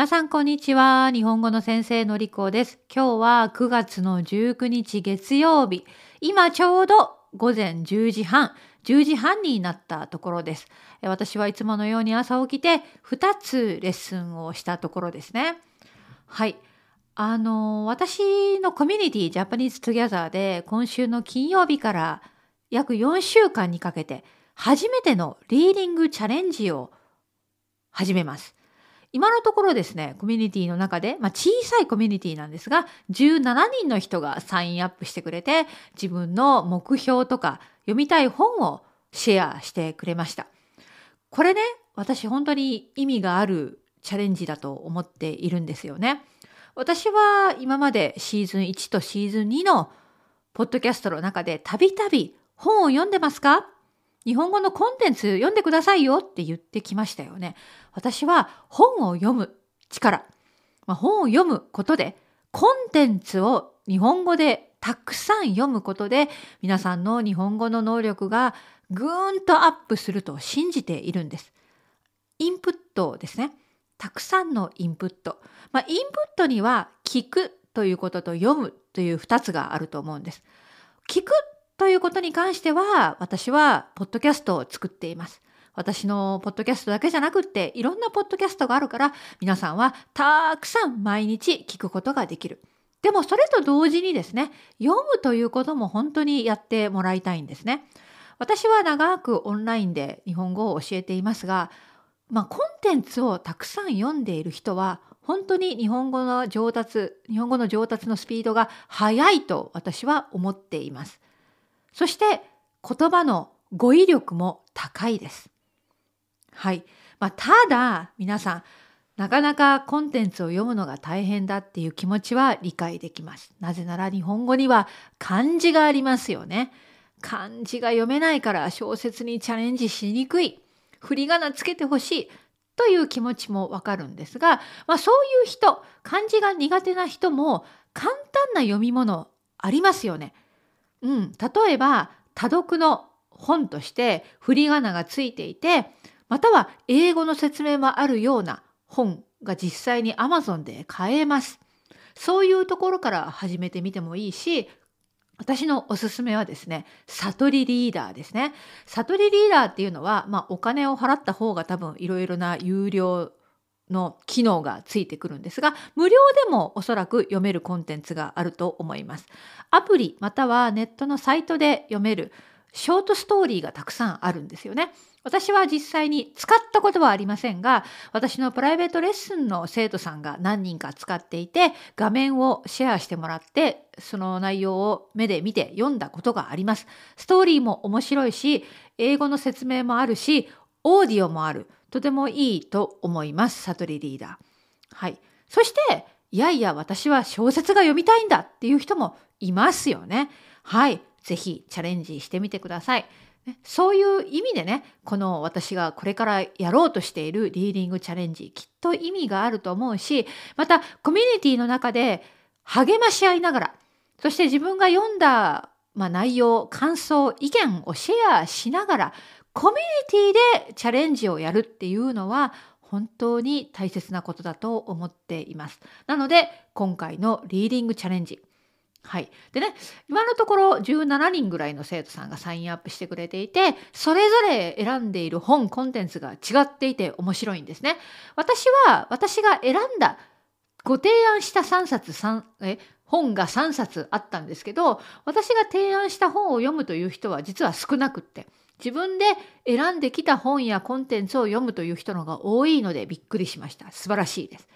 皆さんこんにちは。日本語の先生のりこです。今日は9月の19日月曜日。今ちょうど午前10時半、10時半になったところです。私はいつものように朝起きて2つレッスンをしたところですね。はい。あの、私のコミュニティジャパニーズ・トゥギャザーで今週の金曜日から約4週間にかけて初めてのリーディングチャレンジを始めます。今のところですね、コミュニティの中で、まあ、小さいコミュニティなんですが、17人の人がサインアップしてくれて、自分の目標とか読みたい本をシェアしてくれました。これね、私本当に意味があるチャレンジだと思っているんですよね。私は今までシーズン1とシーズン2のポッドキャストの中でたびたび本を読んでますか日本語のコンテンツ読んでくださいよって言ってきましたよね。私は本を読む力、まあ、本を読むことでコンテンツを日本語でたくさん読むことで皆さんの日本語の能力がぐーんとアップすると信じているんです。インプットですね。たくさんのインプット。まあ、インプットには聞くということと読むという2つがあると思うんです。聞くということに関しては、私はポッドキャストを作っています。私のポッドキャストだけじゃなくって、いろんなポッドキャストがあるから、皆さんはたくさん毎日聞くことができる。でもそれと同時にですね、読むということも本当にやってもらいたいんですね。私は長くオンラインで日本語を教えていますが、まあ、コンテンツをたくさん読んでいる人は本当に日本語の上達日本語の上達のスピードが速いと私は思っています。そして言葉の語彙力も高いです。はい。まあ、ただ、皆さん、なかなかコンテンツを読むのが大変だっていう気持ちは理解できます。なぜなら日本語には漢字がありますよね。漢字が読めないから小説にチャレンジしにくい。振り仮名つけてほしい。という気持ちもわかるんですが、まあ、そういう人、漢字が苦手な人も簡単な読み物ありますよね。うん、例えば多読の本として振り仮名がついていてまたは英語の説明もあるような本が実際に Amazon で買えます。そういうところから始めてみてもいいし私のおすすめはですね、悟りリーダーですね。悟りリーダーっていうのは、まあ、お金を払った方が多分いろいろな有料の機能がついてくるんですが、無料でもおそらく読めるコンテンツがあると思います。アプリまたはネットのサイトで読めるショートストーリーがたくさんあるんですよね。私は実際に使ったことはありませんが、私のプライベートレッスンの生徒さんが何人か使っていて、画面をシェアしてもらって、その内容を目で見て読んだことがあります。ストーリーも面白いし、英語の説明もあるし、オーディオもある。とてもいいと思います悟りリーダー。はい、そしていやいや私は小説が読みたいんだっていう人もいますよね。はい、ぜひチャレンジしてみてください。そういう意味でねこの私がこれからやろうとしているリーディングチャレンジきっと意味があると思うしまたコミュニティの中で励まし合いながらそして自分が読んだ、まあ、内容感想意見をシェアしながらコミュニティでチャレンジをやるっていうのは本当に大切なことだと思っています。なので今回のリーディングチャレンジはい。でね、今のところ17人ぐらいの生徒さんがサインアップしてくれていて、それぞれ選んでいる本、コンテンツが違っていて面白いんですね。私は、私が選んだ、ご提案した3冊3、え、本が3冊あったんですけど、私が提案した本を読むという人は実は少なくって。自分で選んできた本やコンテンツを読むという人のが多いのでびっくりしました。素晴らしいです。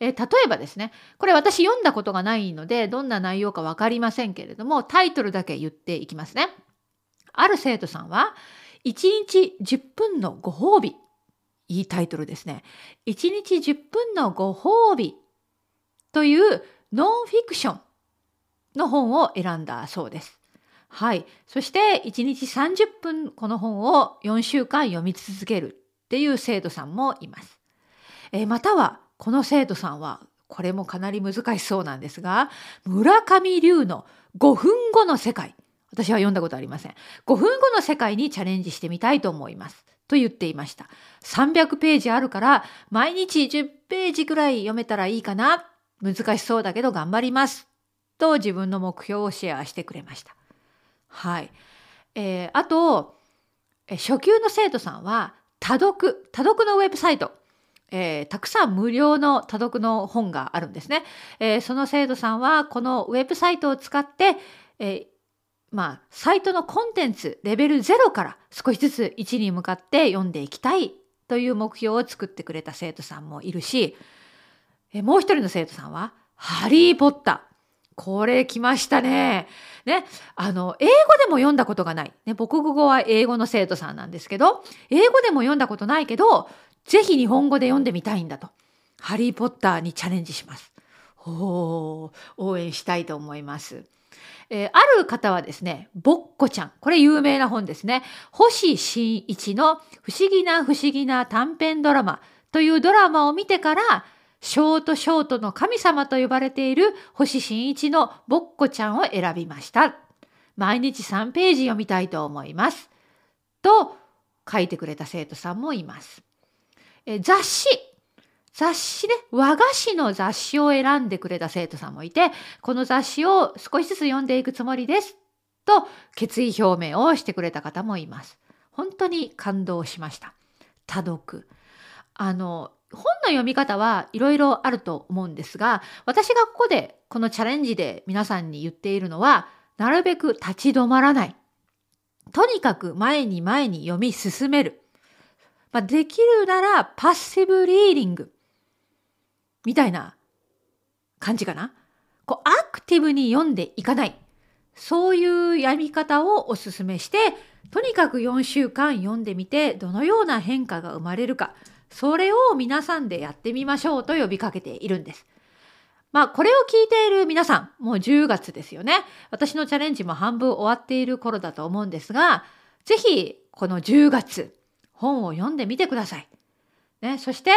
え例えばですねこれ私読んだことがないのでどんな内容か分かりませんけれどもタイトルだけ言っていきますね。ある生徒さんは1日10分のご褒美いいタイトルですね。1日10分のご褒美というノンフィクションの本を選んだそうです。はい。そして1日30分この本を4週間読み続けるっていう生徒さんもいます。えー、またはこの生徒さんはこれもかなり難しそうなんですが村上龍の5分後の世界私は読んだことありません5分後の世界にチャレンジしてみたいと思いますと言っていました300ページあるから毎日10ページくらい読めたらいいかな難しそうだけど頑張りますと自分の目標をシェアしてくれましたはい。えー、あと、初級の生徒さんは、多読、多読のウェブサイト。えー、たくさん無料の多読の本があるんですね。えー、その生徒さんは、このウェブサイトを使って、えー、まあ、サイトのコンテンツ、レベル0から少しずつ1に向かって読んでいきたいという目標を作ってくれた生徒さんもいるし、えもう一人の生徒さんは、ハリー・ポッター。これ来ましたね。ね。あの、英語でも読んだことがない。ね、母国語は英語の生徒さんなんですけど、英語でも読んだことないけど、ぜひ日本語で読んでみたいんだと。ハリーポッターにチャレンジします。ほう、応援したいと思います。えー、ある方はですね、ぼっこちゃん。これ有名な本ですね。星新一の不思議な不思議な短編ドラマというドラマを見てから、ショートショートの神様と呼ばれている星新一のぼっこちゃんを選びました。毎日3ページ読みたいと思います。と書いてくれた生徒さんもいます。え雑誌雑誌ね、和菓子の雑誌を選んでくれた生徒さんもいて、この雑誌を少しずつ読んでいくつもりですと決意表明をしてくれた方もいます。本当に感動しました。多読。あの、本の読み方はいろいろあると思うんですが、私がここでこのチャレンジで皆さんに言っているのは、なるべく立ち止まらない。とにかく前に前に読み進める。まあ、できるならパッシブリーディング。みたいな感じかな。こう、アクティブに読んでいかない。そういうやり方をおすすめして、とにかく4週間読んでみて、どのような変化が生まれるか。それを皆さんでやってみましょうと呼びかけているんです。まあ、これを聞いている皆さん、もう10月ですよね。私のチャレンジも半分終わっている頃だと思うんですが、ぜひ、この10月、本を読んでみてください。ね、そして、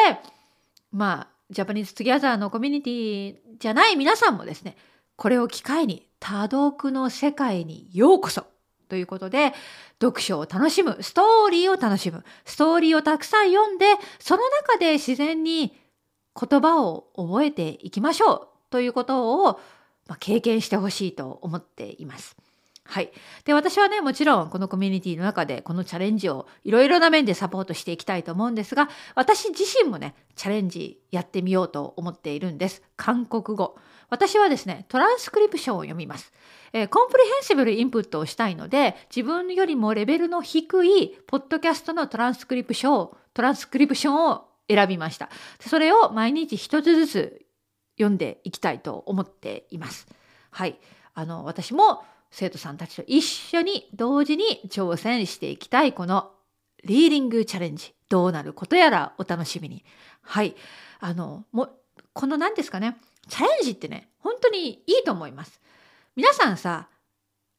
まあ、ジャパニーズ・トゥギャザーのコミュニティじゃない皆さんもですね、これを機会に多読の世界にようこそということで、読書を楽しむ、ストーリーを楽しむ、ストーリーをたくさん読んで、その中で自然に言葉を覚えていきましょうということを、まあ、経験してほしいと思っています。はい。で、私はね、もちろんこのコミュニティの中でこのチャレンジをいろいろな面でサポートしていきたいと思うんですが、私自身もね、チャレンジやってみようと思っているんです。韓国語。私はですね、トランスクリプションを読みます。えー、コンプリヘンシブルインプットをしたいので、自分よりもレベルの低いポッドキャストのトランスクリプション、を、トランスクリプションを選びました。それを毎日一つずつ読んでいきたいと思っています。はい。あの、私も生徒さんたちと一緒に同時に挑戦していきたいこのリーディングチャレンジ。どうなることやらお楽しみに。はい。あの、も、この何ですかね。チャレンジってね、本当にいいと思います。皆さんさ、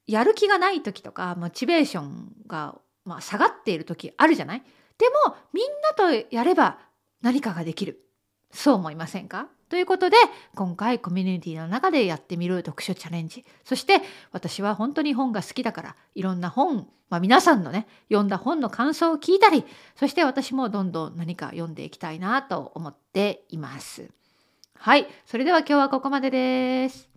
やる気がない時とか、モチベーションが、まあ、下がっている時あるじゃないでも、みんなとやれば何かができる。そう思いませんかということで、今回コミュニティの中でやってみる読書チャレンジ。そして、私は本当に本が好きだから、いろんな本、まあ、皆さんのね、読んだ本の感想を聞いたり、そして私もどんどん何か読んでいきたいなと思っています。はい。それでは今日はここまでです。